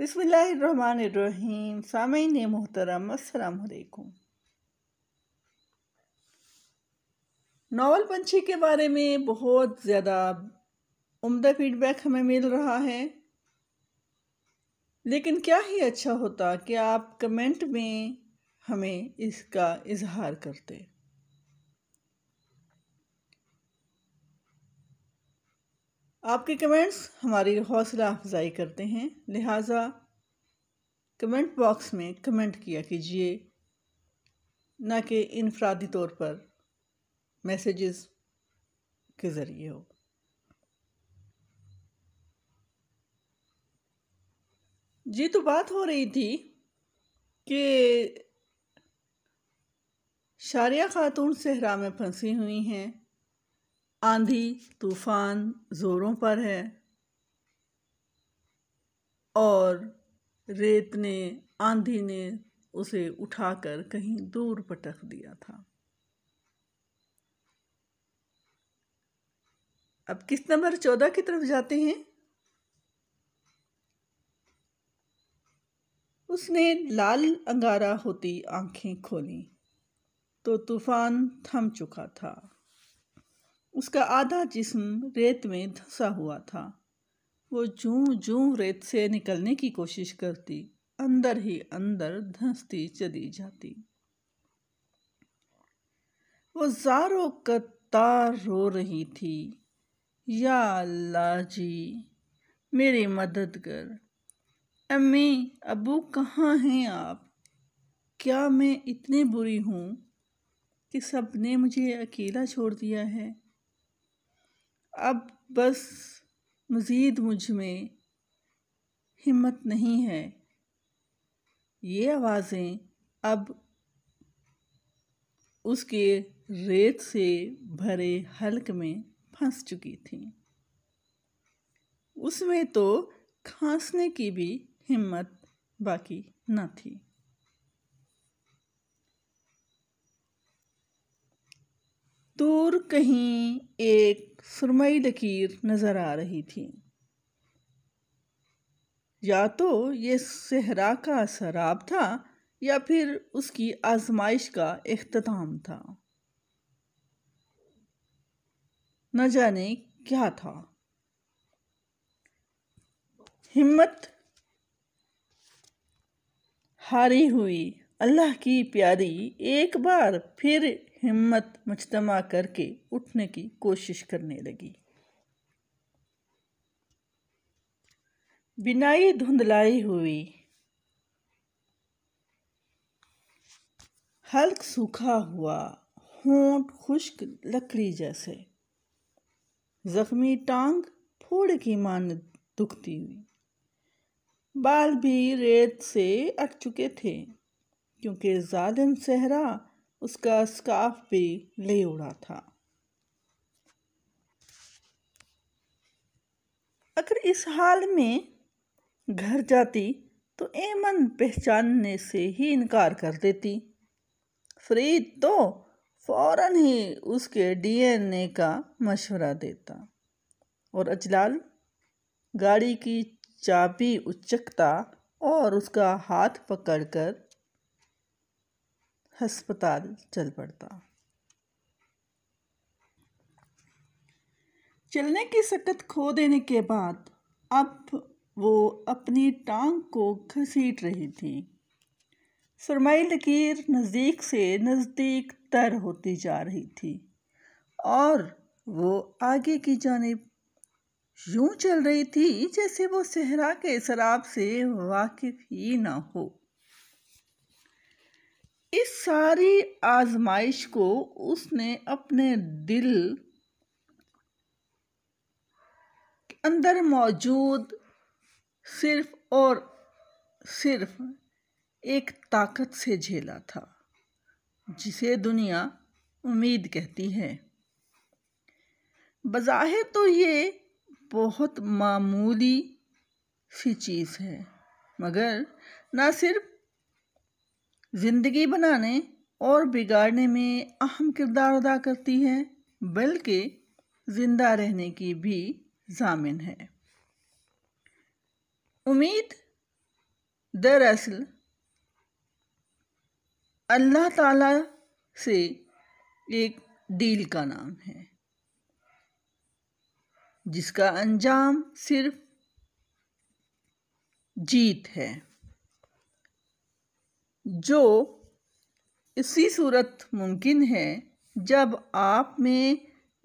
बिसमीम सामीन मोहतरम असलकुम नावल पंछी के बारे में बहुत ज़्यादा उम्दा फीडबैक हमें मिल रहा है लेकिन क्या ही अच्छा होता कि आप कमेंट में हमें इसका इजहार करते आपके कमेंट्स हमारी हौसला अफजाई करते हैं लिहाजा कमेंट बॉक्स में कमेंट किया कीजिए ना कि इनफरादी तौर पर मैसेजेस के ज़रिए हो जी तो बात हो रही थी कि शारिया खातून सहरा में फंसी हुई हैं आंधी तूफ़ान ज़ोरों पर है और रेत ने आंधी ने उसे उठाकर कहीं दूर पटक दिया था अब किस नंबर चौदह की तरफ जाते हैं उसने लाल अंगारा होती आंखें खोली तो तूफान थम चुका था उसका आधा जिस्म रेत में धंसा हुआ था वो जू जू रेत से निकलने की कोशिश करती अंदर ही अंदर धंसती चली जाती वो जारो कतार रो रही थी या अल्लाह जी मेरी मदद कर अम्मी अबू कहाँ हैं आप क्या मैं इतनी बुरी हूँ कि सब ने मुझे अकेला छोड़ दिया है अब बस मज़ीद मुझ में हिम्मत नहीं है ये आवाज़ें अब उसके रेत से भरे हल्क में फंस चुकी थीं उसमें तो खांसने की भी हिम्मत बाकी न थी दूर कहीं एक सुरमई लकीर नज़र आ रही थी या तो ये सहरा का शराब था या फिर उसकी आजमाइश का अख्ताम था न जाने क्या था हिम्मत हारी हुई अल्लाह की प्यारी एक बार फिर हिम्मत मुजतमा करके उठने की कोशिश करने लगी बिनाई धुंधलाई हुई हल्क सूखा हुआ होंठ खुश्क लकड़ी जैसे जख्मी टांग फोड़ की मान दुखती हुई बाल भी रेत से अट चुके थे क्योंकि जालिम सहरा उसका स्काफ़ भी ले उड़ा था अगर इस हाल में घर जाती तो एमन पहचानने से ही इनकार कर देती फरीद तो फौरन ही उसके डीएनए का मशवरा देता और अजलाल गाड़ी की चाबी उचकता और उसका हाथ पकड़कर अस्पताल चल पड़ता चलने की सकत खो देने के बाद अब वो अपनी टांग को घसीट रही थी सरमाई लकीर नज़दीक से नज़दीक तर होती जा रही थी और वो आगे की जानब यूं चल रही थी जैसे वो सहरा के शराब से वाकिफ ही ना हो इस सारी आजमाइश को उसने अपने दिल अंदर मौजूद सिर्फ और सिर्फ एक ताकत से झेला था जिसे दुनिया उम्मीद कहती है बज़ाहिर तो ये बहुत मामूली सी चीज़ है मगर ना सिर्फ ज़िंदगी बनाने और बिगाड़ने में अहम किरदार अदा करती है बल्कि ज़िंदा रहने की भी जामिन है उम्मीद दरअसल अल्लाह ताला से एक डील का नाम है जिसका अंजाम सिर्फ जीत है जो इसी सूरत मुमकिन है जब आप में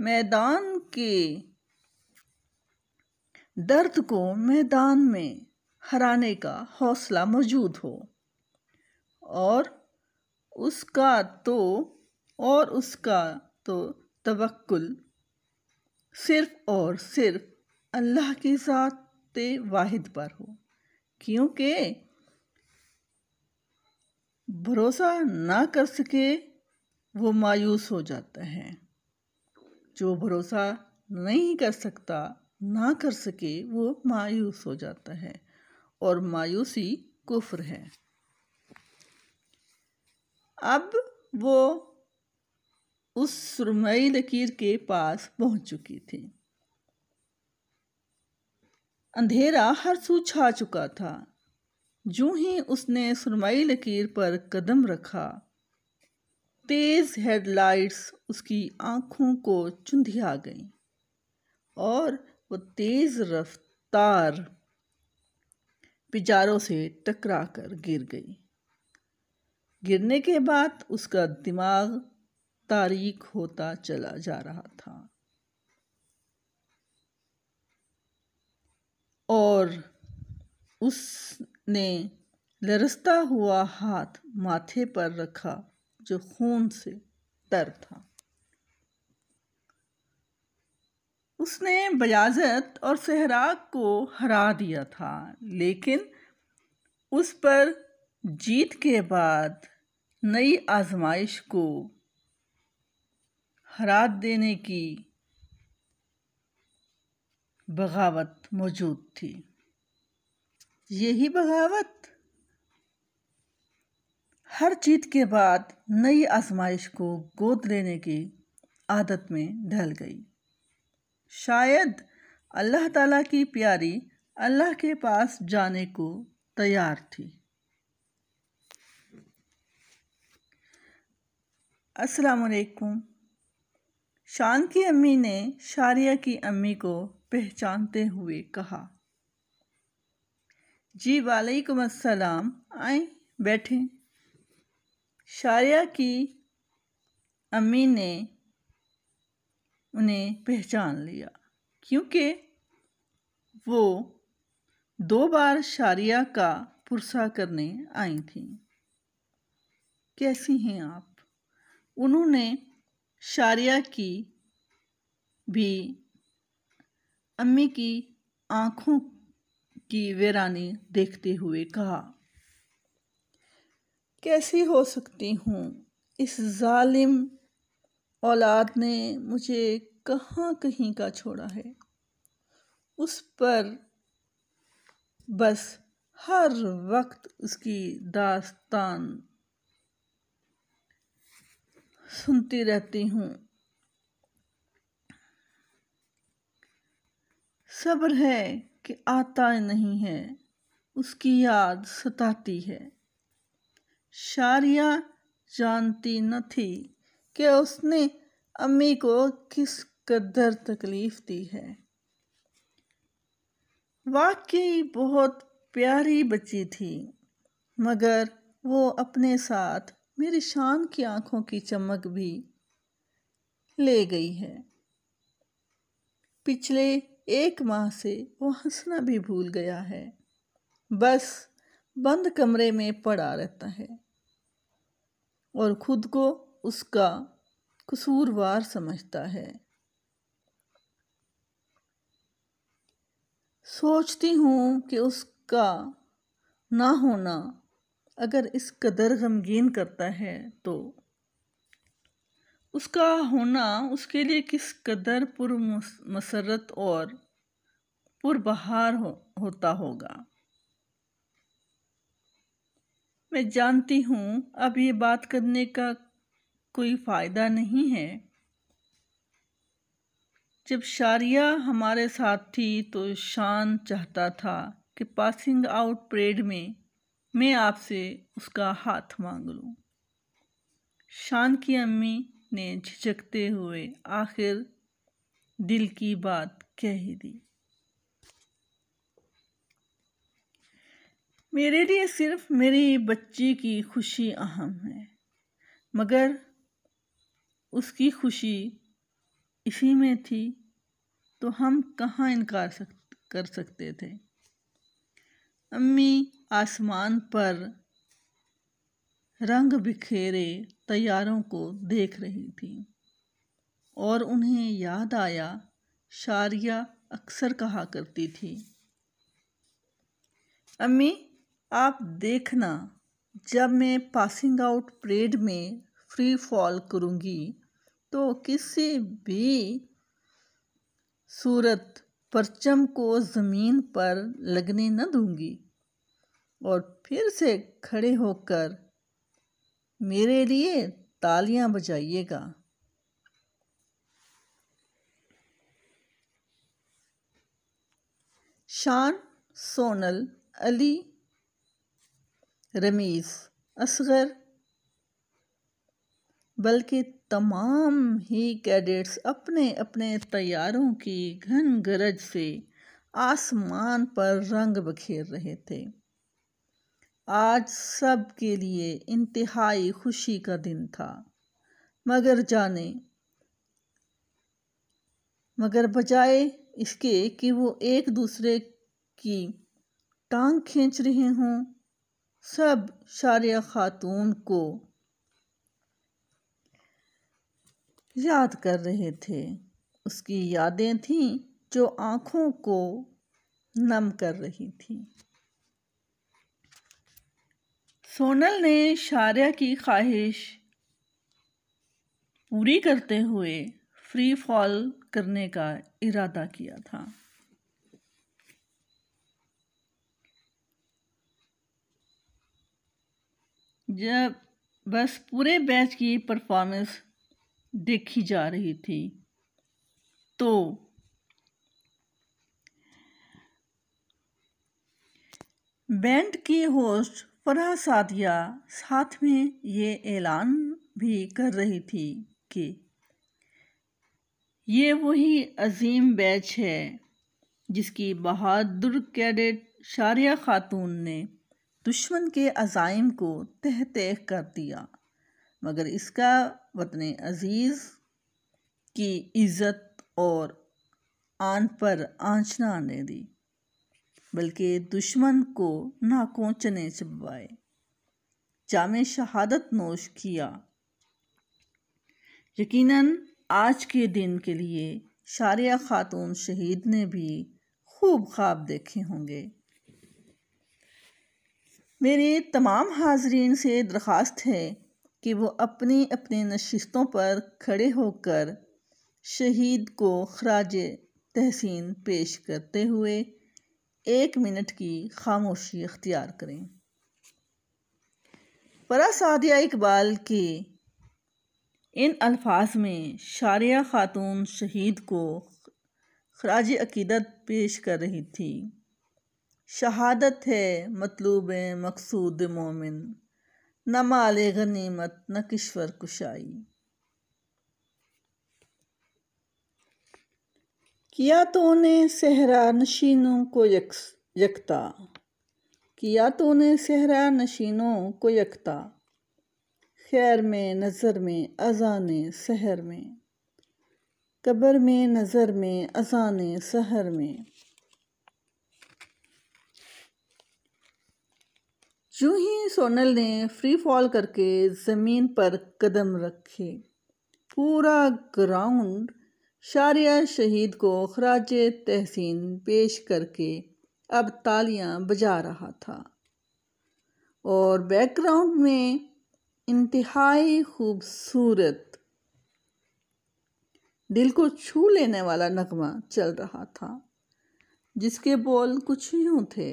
मैदान के दर्द को मैदान में हराने का हौसला मौजूद हो और उसका तो और उसका तो तवक्ल सिर्फ और सिर्फ अल्लाह के साथ वाहिद पर हो क्योंकि भरोसा ना कर सके वो मायूस हो जाता है जो भरोसा नहीं कर सकता ना कर सके वो मायूस हो जाता है और मायूसी कुफ्र है अब वो उस सुरमई लकीर के पास पहुंच चुकी थी अंधेरा हर सू छा चुका था जो ही उसने सुरमई लकीर पर कदम रखा तेज़ हेडलाइट्स उसकी आंखों को आ गईं और वो तेज़ रफ्तार पिजारों से टकरा कर गिर गई गिरने के बाद उसका दिमाग तारीख होता चला जा रहा था और उस ने लरसता हुआ हाथ माथे पर रखा जो खून से तर था उसने बजाजत और सहराग को हरा दिया था लेकिन उस पर जीत के बाद नई आजमाइश को हरा देने की बगावत मौजूद थी यही बगावत हर जीत के बाद नई आजमाइश को गोद लेने की आदत में ढल गई शायद अल्लाह ताला की प्यारी अल्लाह के पास जाने को तैयार थी वालेकुम शान की अम्मी ने शारिया की अम्मी को पहचानते हुए कहा जी वालेकुम अस्सलाम आए बैठें शारिया की अम्मी ने उन्हें पहचान लिया क्योंकि वो दो बार शारिया का पुरसा करने आई थी कैसी हैं आप उन्होंने शारिया की भी अम्मी की आँखों की वेरानी देखते हुए कहा कैसी हो सकती हूँ इस जालिम औलाद ने मुझे कहाँ कहीं का छोड़ा है उस पर बस हर वक्त उसकी दास्तान सुनती रहती हूँ सब्र है कि आता नहीं है उसकी याद सताती है शारिया जानती न थी कि उसने अम्मी को किस कदर तकलीफ़ दी है वाकई बहुत प्यारी बच्ची थी मगर वो अपने साथ मेरी शान की आंखों की चमक भी ले गई है पिछले एक माह से वो हंसना भी भूल गया है बस बंद कमरे में पड़ा रहता है और खुद को उसका कसूरवार समझता है सोचती हूँ कि उसका ना होना अगर इस कदर गमगीन करता है तो उसका होना उसके लिए किस कदर पुर मसरत और पुरबहार हो, होता होगा मैं जानती हूँ अब ये बात करने का कोई फ़ायदा नहीं है जब शारिया हमारे साथ थी तो शान चाहता था कि पासिंग आउट परेड में मैं आपसे उसका हाथ मांग लूँ शान की अम्मी ने झिझकते हुए आखिर दिल की बात कह दी मेरे लिए सिर्फ मेरी बच्ची की खुशी अहम है मगर उसकी खुशी इसी में थी तो हम कहाँ इनकार सक, कर सकते थे अम्मी आसमान पर रंग बिखेरे तैयारों को देख रही थी और उन्हें याद आया शारिया अक्सर कहा करती थी अम्मी आप देखना जब मैं पासिंग आउट परेड में फ्री फॉल करूँगी तो किसी भी सूरत परचम को ज़मीन पर लगने न दूंगी और फिर से खड़े होकर मेरे लिए तालियां बजाइएगा शान सोनल अली रमीज़ असगर बल्कि तमाम ही कैडेट्स अपने अपने तैयारों की घन गरज से आसमान पर रंग बखेर रहे थे आज सब के लिए इंतहाई खुशी का दिन था मगर जाने मगर बजाय इसके कि वो एक दूसरे की टांग खींच रहे हों सब शारिया खातून को याद कर रहे थे उसकी यादें थीं जो आँखों को नम कर रही थीं सोनल ने शार्या की ख्वाहिश पूरी करते हुए फ्री फॉल करने का इरादा किया था जब बस पूरे बैच की परफॉर्मेंस देखी जा रही थी तो बैंड की होस्ट फराह सादिया साथ में ये ऐलान भी कर रही थी कि ये वही अजीम बैच है जिसकी बहादुर कैडेट शारिया खातून ने दुश्मन के अजाइम को तह तह कर दिया मगर इसका वतन अजीज़ की इज़्ज़त और आन पर आँचना आने दी बल्कि दुश्मन को नाकों चने चबाए जामे शहादत नोश किया यकीनन आज के दिन के लिए शारिया खातून शहीद ने भी खूब ख्वाब देखे होंगे मेरे तमाम हाजरीन से दरख्वास्त है कि वो अपनी अपनी नशस्तों पर खड़े होकर शहीद को खराज तहसीन पेश करते हुए एक मिनट की खामोशी अख्तियार करें सादिया इकबाल के इन अल्फाज में शारिया खातून शहीद को खराज अकीदत पेश कर रही थी शहादत है मतलूब मकसूद मोमिन न माल गनीमत न किश्वर कुशाई किया तो उन्हें सहरा नशीनों को यकता किया तो उन्हें सहरा नशीनों को यकता खैर में नज़र में अजान सहर में कब्र में नज़र में अजान सहर में जू ही सोनल ने फ्री फॉल करके ज़मीन पर कदम रखे पूरा ग्राउंड शारिया शहीद को खराज तहसीन पेश करके अब तालियां बजा रहा था और बैकग्राउंड में इंतहाई खूबसूरत दिल को छू लेने वाला नगमा चल रहा था जिसके बोल कुछ यूं थे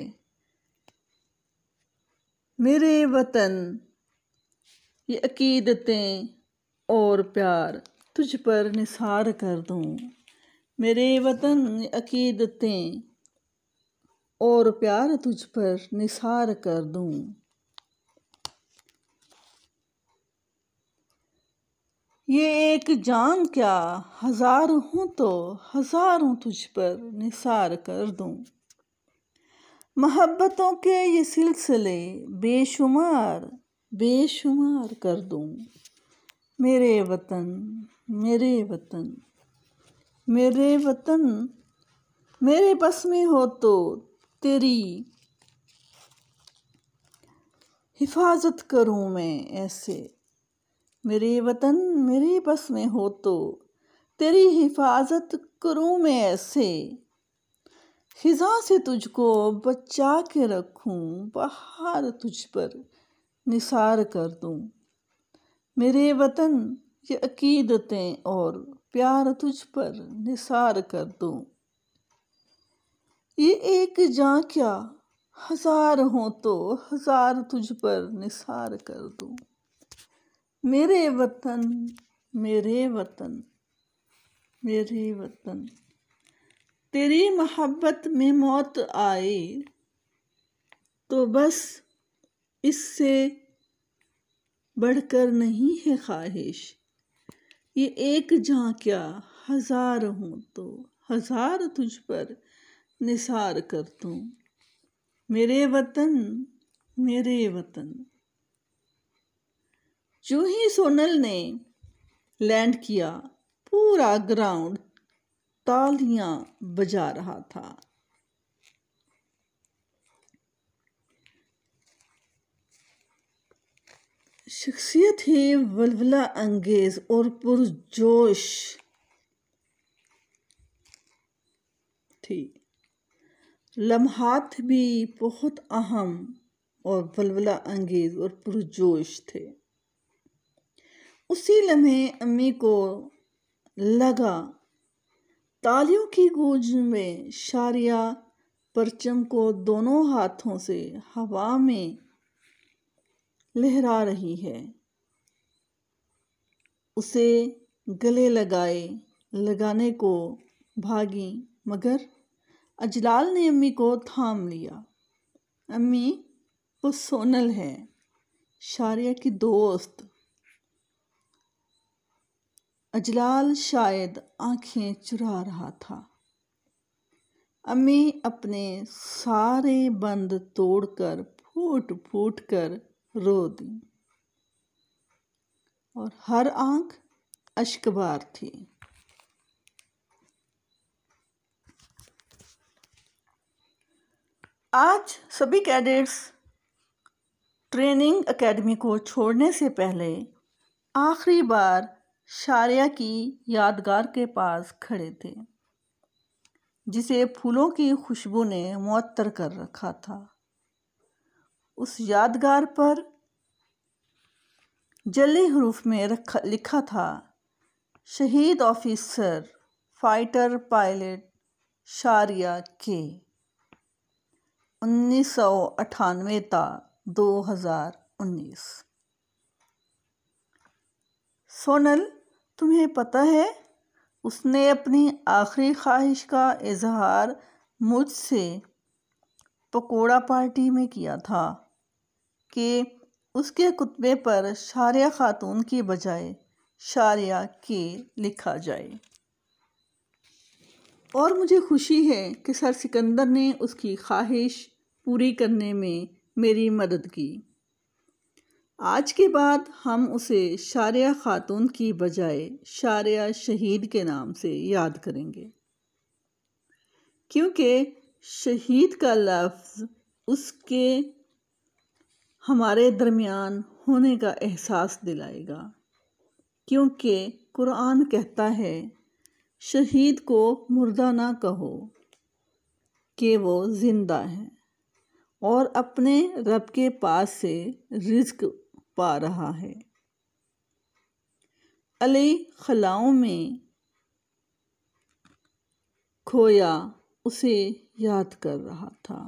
मेरे वतन ये अकीदतें और प्यार तुझ पर निसार कर दूँ मेरे वतन अकीदतें और प्यार तुझ पर निसार कर दूँ ये एक जान क्या हज़ार हूँ तो हज़ारों तुझ पर निसार कर दूँ मोहब्बतों के ये सिलसिले बेशुमार बेशुमार कर दूँ मेरे वतन मेरे वतन मेरे वतन मेरे बस में हो तो तेरी हिफाजत करूं मैं ऐसे मेरे वतन मेरे बस में हो तो तेरी हिफाजत करूं मैं ऐसे ख़िज़ा से तुझको बचा के रखूं बाहर तुझ पर निसार कर दूं मेरे वतन ये अकीदतें और प्यार तुझ पर निसार कर दूं ये एक जा क्या हजार हो तो हजार तुझ पर निसार कर दूं मेरे वतन मेरे वतन मेरे वतन तेरी मोहब्बत में मौत आए तो बस इससे बढ़कर नहीं है ख्वाहिश ये एक जहाँ क्या हजार हूँ तो हजार तुझ पर निसार कर तू मेरे वतन मेरे वतन जो ही सोनल ने लैंड किया पूरा ग्राउंड तालियां बजा रहा था शख्सियत ही वलवला अंगेज और पुरजोश थी लम्हात भी बहुत अहम और वलवला अंगेज और पुरजोश थे उसी लम्हे अम्मी को लगा तालियों की गूंज में शारिया परचम को दोनों हाथों से हवा में लहरा रही है उसे गले लगाए लगाने को भागी मगर अजलाल ने अम्मी को थाम लिया अम्मी वो सोनल है शारिया की दोस्त अजलाल शायद आंखें चुरा रहा था अम्मी अपने सारे बंद तोड़कर फूट फूट कर रो दी और हर आंख अश्कबार थी आज सभी कैडेट्स ट्रेनिंग एकेडमी को छोड़ने से पहले आखिरी बार शारिया की यादगार के पास खड़े थे जिसे फूलों की खुशबू ने मअतर कर रखा था उस यादगार पर जली हरूफ में रखा लिखा था शहीद ऑफिसर फाइटर पायलट शारिया के उन्नीस सौ अठानवे ता दो हज़ार उन्नीस सोनल तुम्हें पता है उसने अपनी आखिरी ख्वाहिश का इजहार मुझसे पकोड़ा पार्टी में किया था कि उसके कुत्बे पर शारिया ख़ातून की बजाय शारिया के लिखा जाए और मुझे खुशी है कि सर सिकंदर ने उसकी ख्वाहिश पूरी करने में मेरी मदद की आज के बाद हम उसे शारिया ख़ातून की बजाय शारिया शहीद के नाम से याद करेंगे क्योंकि शहीद का लफ्ज़ उसके हमारे दरमियान होने का एहसास दिलाएगा क्योंकि कुरान कहता है शहीद को मुर्दा ना कहो कि वो ज़िंदा है और अपने रब के पास से रिज्क पा रहा है अली खलाओं में खोया उसे याद कर रहा था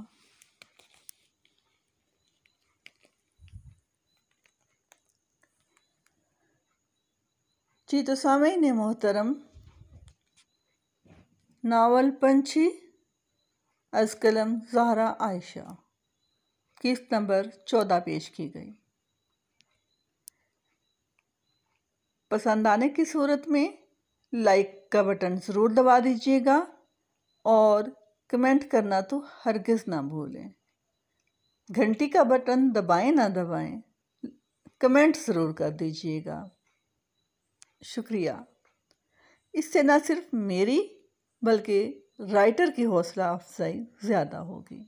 जी तो ने मोहतरम नावल पंछी अजकलम जहरा आयशा किस्त नंबर चौदह पेश की गई पसंद आने की सूरत में लाइक का बटन ज़रूर दबा दीजिएगा और कमेंट करना तो हरगिज़ ना भूलें घंटी का बटन दबाएं ना दबाएं कमेंट ज़रूर कर दीजिएगा शुक्रिया इससे न सिर्फ मेरी बल्कि राइटर की हौसला अफजाई ज़्यादा होगी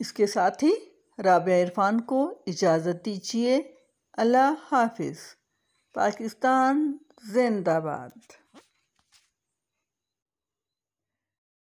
इसके साथ ही राबिया इरफान को इजाज़त दीजिए अल्लाह हाफिज़ पाकिस्तान जिंदाबाद